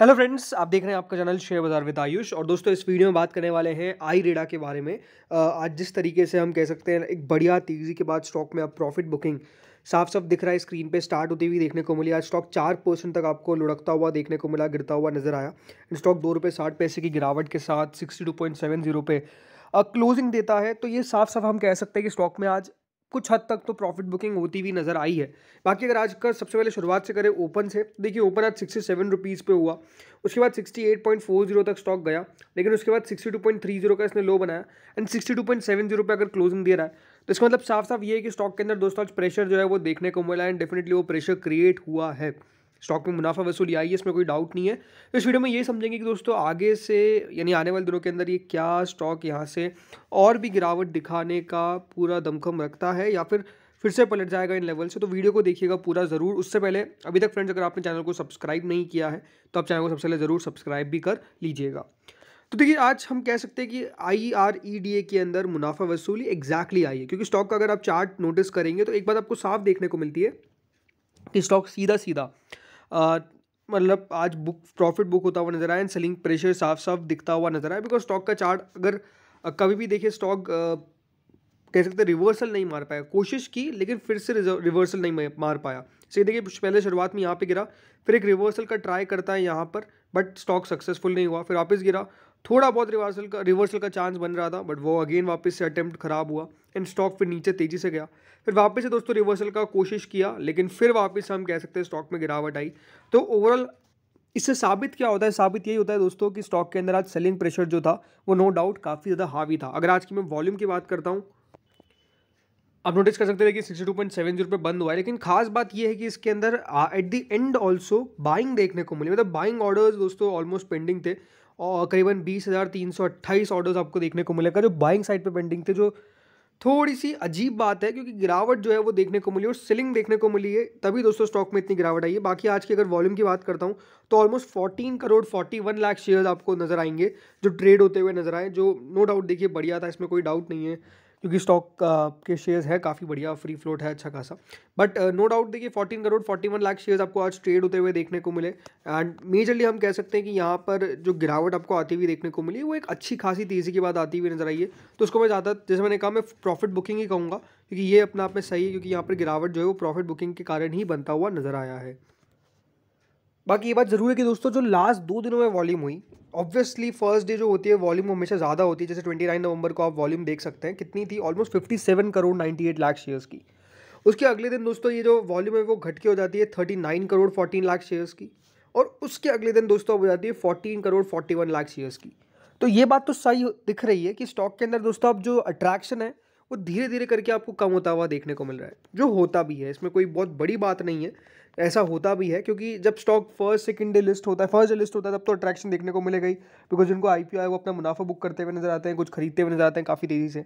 Hello friends आप देख रहे हैं आपका चैनल शेयर बाजार विद आयुष और दोस्तों इस वीडियो में बात करने वाले हैं आई रेडा के बारे में आज जिस तरीके से हम कह सकते हैं एक बढ़िया तेज़ी के बाद स्टॉक में अब प्रॉफिट बुकिंग साफ साफ दिख रहा है स्क्रीन पे स्टार्ट होती हुई देखने को मिली आज स्टॉक चार परसेंट तक आपको लुढ़कता हुआ देखने को मिला गिरता हुआ नजर आया स्टॉक दो रुपये साठ पैसे की गिरावट के साथ sixty two point seven zero पे क्लोजिंग देता है तो ये साफ साफ हम कह सकते हैं कि स्टॉक में आज कुछ हद तक तो प्रॉफिट बुकिंग होती हुई नज़र आई है बाकी अगर आज का सबसे पहले शुरुआत से करें ओपन से देखिए ओपन आज सिक्सटी सेवन रुपीज़ पे हुआ उसके बाद sixty eight point four zero तक स्टॉक गया लेकिन उसके बाद sixty two point three zero का इसने लो बनाया and sixty two point seven zero पर अगर क्लोजिंग दे रहा है तो इसका मतलब साफ साफ ये है कि स्टॉक के अंदर दोस्तों आज प्रेशर जो है वो देखने को मिला एंड डेफिनेटली वो प्रेशर क्रिएट हुआ है स्टॉक में मुनाफा वसूली आई है इसमें कोई डाउट नहीं है तो इस वीडियो में ये समझेंगे कि दोस्तों आगे से यानी आने वाले दिनों के अंदर ये क्या स्टॉक यहाँ से और भी गिरावट दिखाने का पूरा दमखम रखता है या फिर फिर से पलट जाएगा इन लेवल से तो वीडियो को देखिएगा पूरा ज़रूर उससे पहले अभी तक फ्रेंड्स अगर आपने चैनल को सब्सक्राइब नहीं किया है तो आप चैनल को सबसे पहले ज़रूर सब्सक्राइब भी कर लीजिएगा तो देखिए आज हम कह सकते हैं कि I R E D A के अंदर मुनाफा वसूली एग्जैक्टली आई है क्योंकि स्टॉक का अगर आप चार्ट नोटिस करेंगे तो एक बात आपको साफ देखने को मिलती है कि स्टॉक सीधा सीधा मतलब आज बुक प्रॉफिट बुक होता हुआ नजर आया एंड सेलिंग प्रेशर साफ साफ दिखता हुआ नजर आया बिकॉज स्टॉक का चार्ट अगर कभी भी देखिए स्टॉक कह सकते हैं रिवर्सल नहीं मार पाया कोशिश की लेकिन फिर से रिवर्सल नहीं मार पाया सही देखिए पहले शुरुआत में यहाँ पे गिरा फिर एक रिवर्सल का ट्राई करता है यहाँ पर बट स्टॉक सक्सेसफुल नहीं हुआ फिर वापस गिरा थोड़ा बहुत रिवर्सल का रिवर्सल का चांस बन रहा था बट वो अगेन वापस से अटैम्प्ट खराब हुआ एंड स्टॉक फिर नीचे तेजी से गया फिर वापस से दोस्तों रिवर्सल का कोशिश किया लेकिन फिर वापस हम कह सकते हैं स्टॉक में गिरावट आई तो ओवरऑल इससे साबित क्या होता है साबित यही होता है दोस्तों कि स्टॉक के अंदर आज सेलिंग प्रेशर जो था वो नो डाउट काफ़ी ज़्यादा हावी था अगर आज की मैं वॉल्यूम की बात करता हूँ आप नोटिस कर सकते थे कि sixty two point seven zero बंद हुआ है लेकिन खास बात यह है कि इसके अंदर at the end also buying देखने को मिली मतलब बाइंग ऑर्डर्स दोस्तों ऑलमोस्ट पेंडिंग थे और करीबन बीस हज़ार तीन सौ अट्ठाईस ऑर्डर्स आपको देखने को मिलेगा जो बाइंग साइड पे पेंडिंग थे जो थोड़ी सी अजीब बात है क्योंकि गिरावट जो है वो देखने को मिली और सेलिंग देखने को मिली है तभी दोस्तों स्टॉक में इतनी गिरावट आई है बाकी आज की अगर वॉल्यूम की बात करता हूँ तो almost fourteen crore forty one lakh shares आपको नज़र आएंगे जो ट्रेड होते हुए नजर आए जो नो डाउट देखिए बढ़िया था इसमें कोई डाउट नहीं है क्योंकि स्टॉक uh, के शेयर्स है काफ़ी बढ़िया फ्री फ्लोट है अच्छा खासा बट नो डाउट देखिए fourteen crore forty one lakh shares आपको आज ट्रेड होते हुए देखने को मिले एंड मेजरली हम कह सकते हैं कि यहाँ पर जो गिरावट आपको आती हुई देखने को मिली वो एक अच्छी खासी तेज़ी के बाद आती हुई नजर आई है तो उसको मैं ज़्यादा जैसे मैंने कहा मैं प्रॉफिट बुकिंग ही कहूँगा क्योंकि ये अपना आप में सही है क्योंकि यहाँ पर गिरावट जो है वो प्रॉफिट बुकिंग के कारण ही बनता हुआ नज़र आया है बाकी ये बात ज़रूर है कि दोस्तों जो लास्ट दो दिनों में वॉल्यूम हुई ऑब्वियसली फर्स्ट डे जो होती है वॉल्यूम हमेशा ज़्यादा होती है जैसे ट्वेंटी नाइन नवंबर को आप वॉल्यूम देख सकते हैं कितनी थी almost fifty seven crore ninety eight lakh shares की उसके अगले दिन दोस्तों ये जो वॉल्यूम है वो घट के हो जाती है thirty nine crore fourteen lakh shares की और उसके अगले दिन दोस्तों हो जाती है fourteen crore forty one lakh shares की तो ये बात तो सही दिख रही है कि स्टॉक के अंदर दोस्तों अब जो अट्रैक्शन है वो धीरे धीरे करके आपको कम होता हुआ देखने को मिल रहा है जो होता भी है इसमें कोई बहुत बड़ी बात नहीं है ऐसा होता भी है क्योंकि जब stock first second day list होता है फर्स्ट डे लिस्ट होता है तब तो अट्रैक्शन देखने को मिले गई बिकॉज जिनको आई पी वो अपना मुनाफा बुक करते हुए नजर आते हैं कुछ खरीदते हुए नजर आते हैं काफ़ी तेज़ी से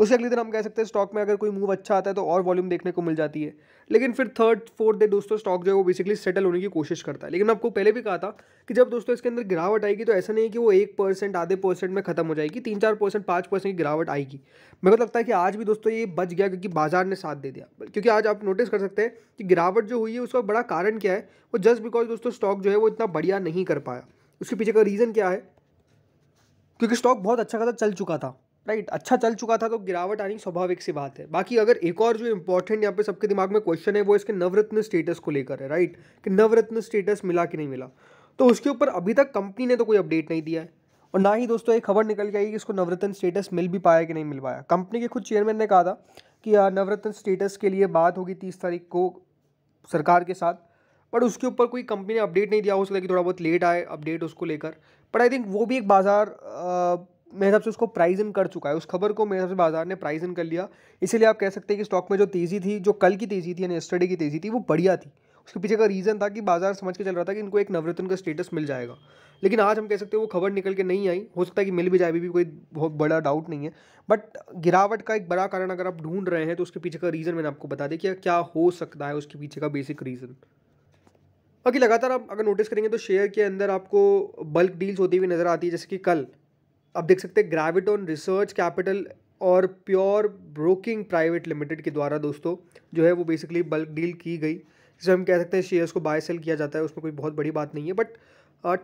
उससे अगले दिन हम कह सकते हैं स्टॉक में अगर कोई मूव अच्छा आता है तो और वॉल्यूम देखने को मिल जाती है लेकिन फिर थर्ड फोर्थ डे दोस्तों स्टॉक जो है वो बेसिकली सेटल होने की कोशिश करता है लेकिन आपको पहले भी कहा था कि जब दोस्तों इसके अंदर गिरावट आएगी तो ऐसा नहीं है कि वो एक परसेंट आधे परसेंट में खत्म हो जाएगी तीन चार परसेंट पाँच परसेंट की गिरावट आएगी मेरे को तो लगता है कि आज भी दोस्तों ये बच गया क्योंकि बाजार ने साथ दे दिया क्योंकि आज आप नोटिस कर सकते हैं कि गिरावट जो हुई है उसका बड़ा कारण क्या है वो जस्ट बिकॉज दोस्तों स्टॉक जो है वो इतना बढ़िया नहीं कर पाया उसके पीछे का रीज़न क्या है क्योंकि स्टॉक बहुत अच्छा खासा चल चुका था राइट right, अच्छा चल चुका था तो गिरावट आनी स्वाभाविक सी बात है बाकी अगर एक और जो इंपॉर्टेंट यहाँ पे सबके दिमाग में क्वेश्चन है वो इसके नवरत्न स्टेटस को लेकर है राइट right? कि नवरत्न स्टेटस मिला कि नहीं मिला तो उसके ऊपर अभी तक कंपनी ने तो कोई अपडेट नहीं दिया है और ना ही दोस्तों एक खबर निकल के आई कि इसको नवरत्न स्टेटस मिल भी पाया कि नहीं मिल पाया कंपनी के खुद चेयरमैन ने कहा था कि नवरत्न स्टेटस के लिए बात होगी तीस तारीख को सरकार के साथ बट उसके ऊपर कोई कंपनी ने अपडेट नहीं दिया हो सकता कि थोड़ा बहुत लेट आए अपडेट उसको लेकर बट आई थिंक वो भी एक बाज़ार मेरे हिसाब से उसको प्राइज इन कर चुका है उस खबर को मेरे हिसाब से बाजार ने प्राइज इन कर लिया इसीलिए आप कह सकते हैं कि स्टॉक में जो तेज़ी थी जो कल की तेज़ी थी यानी स्टडी की तेज़ी थी वो बढ़िया थी उसके पीछे का रीज़न था कि बाजार समझ के चल रहा था कि इनको एक नवरत्न का स्टेटस मिल जाएगा लेकिन आज हम कह सकते हैं वो खबर निकल के नहीं आई हो सकता है कि मिल भी जाए अभी भी कोई बहुत बड़ा डाउट नहीं है बट गिरावट का एक बड़ा कारण अगर आप ढूंढ रहे हैं तो उसके पीछे का रीज़न मैंने आपको बता दिया कि क्या हो सकता है उसके पीछे का बेसिक रीज़न बाकी लगातार आप अगर नोटिस करेंगे तो शेयर के अंदर आपको बल्क डील्स होती हुई नज़र आती है जैसे कि कल आप देख सकते हैं ग्रेविटॉन रिसर्च कैपिटल और प्योर ब्रोकिंग प्राइवेट लिमिटेड के द्वारा दोस्तों जो है वो बेसिकली बल्क डील की गई जिसे हम कह सकते हैं शेयर्स को बाय सेल किया जाता है उसमें कोई बहुत बड़ी बात नहीं है बट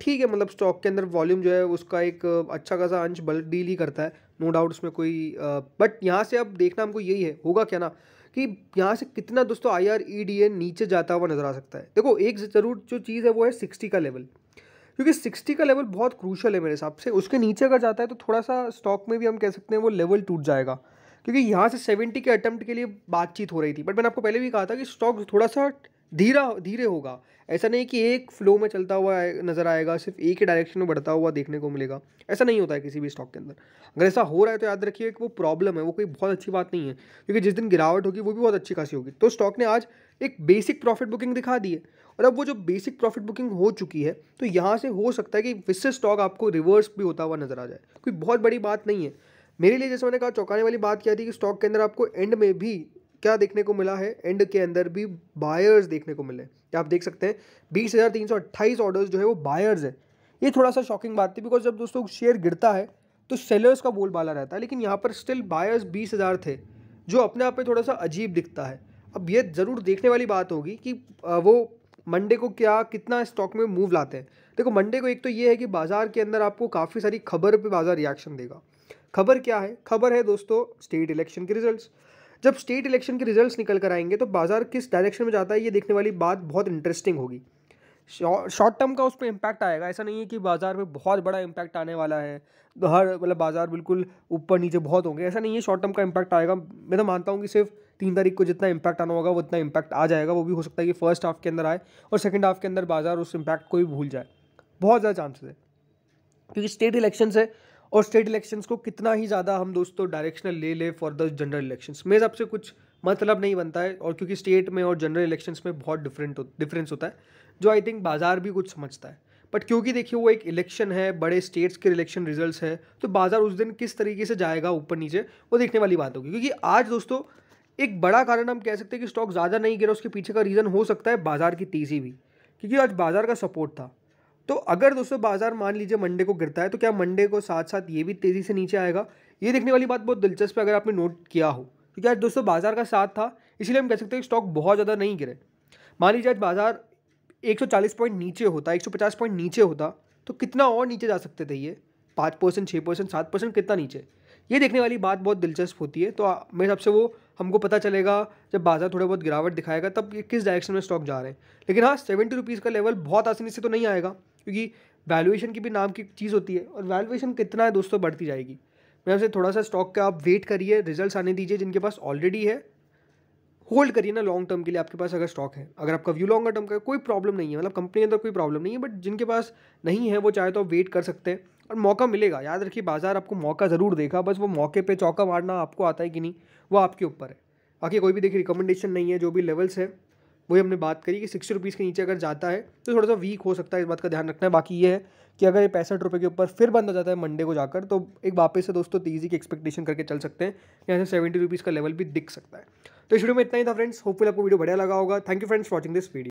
ठीक है मतलब स्टॉक के अंदर वॉल्यूम जो है उसका एक अच्छा खासा अंश बल डील ही करता है नो डाउट उसमें कोई बट यहाँ से अब देखना हमको यही है होगा क्या ना कि यहाँ से कितना दोस्तों I R E D A नीचे जाता हुआ नजर आ सकता है देखो एक ज़रूर जो चीज़ है वो है सिक्सटी का लेवल क्योंकि सिक्सटी का लेवल बहुत क्रूशल है मेरे हिसाब से उसके नीचे अगर जाता है तो थोड़ा सा स्टॉक में भी हम कह सकते हैं वो लेवल टूट जाएगा क्योंकि यहाँ से सेवेंटी के अटैम्प्ट के लिए बातचीत हो रही थी बट मैंने आपको पहले भी कहा था कि स्टॉक थोड़ा सा धीरा धीरे होगा ऐसा नहीं कि एक फ्लो में चलता हुआ नज़र आएगा सिर्फ एक ही डायरेक्शन में बढ़ता हुआ देखने को मिलेगा ऐसा नहीं होता है किसी भी स्टॉक के अंदर अगर ऐसा हो रहा है तो याद रखिए कि वो प्रॉब्लम है वो कोई बहुत अच्छी बात नहीं है क्योंकि जिस दिन गिरावट होगी वो भी बहुत अच्छी खासी होगी तो स्टॉक ने आज एक बेसिक प्रॉफिट बुकिंग दिखा दी है और अब वो जो बेसिक प्रॉफिट बुकिंग हो चुकी है तो यहाँ से हो सकता है कि विशेष स्टॉक आपको रिवर्स भी होता हुआ नज़र आ जाए कोई बहुत बड़ी बात नहीं है मेरे लिए जैसे मैंने कहा चौंकाने वाली बात किया थी कि स्टॉक के अंदर आपको एंड में भी क्या देखने को मिला है एंड के अंदर भी बायर्स देखने को मिले क्या आप देख सकते हैं बीस हज़ार तीन सौ अट्ठाईस ऑर्डर्स जो है वो बायर्स है ये थोड़ा सा शॉकिंग बात थी बिकॉज जब दोस्तों शेयर गिरता है तो सेलर्स का बोलबाला रहता है लेकिन यहाँ पर स्टिल बायर्स बीस हज़ार थे जो अपने आप में थोड़ा सा अजीब दिखता है अब ये ज़रूर देखने वाली बात होगी कि वो मंडे को क्या कितना स्टॉक में मूव लाते हैं देखो मंडे को एक तो ये है कि बाज़ार के अंदर आपको काफ़ी सारी खबर पे बाज़ार रिएक्शन देगा खबर क्या है खबर है दोस्तों स्टेट इलेक्शन के रिजल्ट्स जब स्टेट इलेक्शन के रिजल्ट्स निकल कर आएंगे तो बाजार किस डायरेक्शन में जाता है ये देखने वाली बात बहुत इंटरेस्टिंग होगी शॉर्ट टर्म का उस पर इम्पैक्ट आएगा ऐसा नहीं है कि बाज़ार में बहुत बड़ा इम्पैक्ट आने वाला है हर मतलब बाज़ार बिल्कुल ऊपर नीचे बहुत होंगे ऐसा नहीं है शॉर्ट टर्म का इम्पैक्ट आएगा मैं तो मानता हूँ कि सिर्फ तीन तारीख को जितना इम्पैक्ट आना होगा वो उतना इम्पैक्ट आ जाएगा वो भी हो सकता है कि फर्स्ट हाफ के अंदर आए और सेकेंड हाफ के अंदर बाज़ार उस इम्पैक्ट को भी भूल जाए बहुत ज़्यादा चांसेस है क्योंकि स्टेट इलेक्शन से और स्टेट इलेक्शंस को कितना ही ज़्यादा हम दोस्तों डायरेक्शनल ले ले फॉर द जनरल इलेक्शंस मेरे हिसाब से कुछ मतलब नहीं बनता है और क्योंकि स्टेट में और जनरल इलेक्शंस में बहुत डिफरेंट हो, डिफरेंस होता है जो आई थिंक बाज़ार भी कुछ समझता है बट क्योंकि देखिए वो एक इलेक्शन है बड़े स्टेट्स के इलेक्शन रिजल्ट्स है तो बाज़ार उस दिन किस तरीके से जाएगा ऊपर नीचे वो देखने वाली बात होगी क्योंकि आज दोस्तों एक बड़ा कारण हम कह सकते हैं कि स्टॉक ज़्यादा नहीं गिरा उसके पीछे का रीज़न हो सकता है बाज़ार की तेज़ी भी क्योंकि आज बाज़ार का सपोर्ट था तो अगर दोस्तों बाजार मान लीजिए मंडे को गिरता है तो क्या मंडे को साथ साथ ये भी तेज़ी से नीचे आएगा ये देखने वाली बात बहुत दिलचस्प है अगर आपने नोट किया हो क्योंकि आज दोस्तों बाजार का साथ था इसलिए हम कह सकते हैं कि स्टॉक बहुत ज़्यादा नहीं गिरे मान लीजिए आज बाजार 140 पॉइंट नीचे होता 150 पॉइंट नीचे होता तो कितना और नीचे जा सकते थे ये पाँच परसेंट छः परसेंट सात परसेंट कितना नीचे ये देखने वाली बात बहुत दिलचस्प होती है तो मेरे हिसाब से वो हमको पता चलेगा जब बाजार थोड़ा बहुत गिरावट दिखाएगा तब ये किस डायरेक्शन में स्टॉक जा रहे हैं लेकिन हाँ सेवेंटी रुपीज़ का लेवल बहुत आसानी से तो नहीं आएगा क्योंकि वैल्यूएशन की भी नाम की चीज़ होती है और वैल्यूएशन कितना है दोस्तों बढ़ती जाएगी मैं आपसे थोड़ा सा स्टॉक का आप वेट करिए रिजल्ट आने दीजिए जिनके पास ऑलरेडी है होल्ड करिए ना लॉन्ग टर्म के लिए आपके पास अगर स्टॉक है अगर आपका व्यू लॉन्गर टर्म का कोई प्रॉब्लम नहीं है मतलब कंपनी के अंदर कोई प्रॉब्लम नहीं है बट जिनके पास नहीं है वो चाहे तो आप वेट कर सकते हैं और मौका मिलेगा याद रखिए बाजार आपको मौका ज़रूर देगा बस वो मौके पर चौका मारना आपको आता है कि नहीं वो आपके ऊपर है बाकी कोई भी देखिए रिकमेंडेशन नहीं है जो भी लेवल्स है वही हमने बात करी कि सिक्सटी रुपीज़ के नीचे अगर जाता है तो थोड़ा सा वीक हो सकता है इस बात का ध्यान रखना है बाकी ये है कि अगर ये पैंसठ रुपये के ऊपर फिर बंद हो जाता है मंडे को जाकर तो एक वापस से दोस्तों तेज़ी की एक्सपेक्टेशन करके चल सकते हैं यहाँ से सेवेंटी रुपीज़ का लेवल भी दिख सकता है तो इस वीडियो में इतना ही था फ्रेंड्स होपफुल आपको वीडियो बढ़िया लगा होगा thank you friends watching this video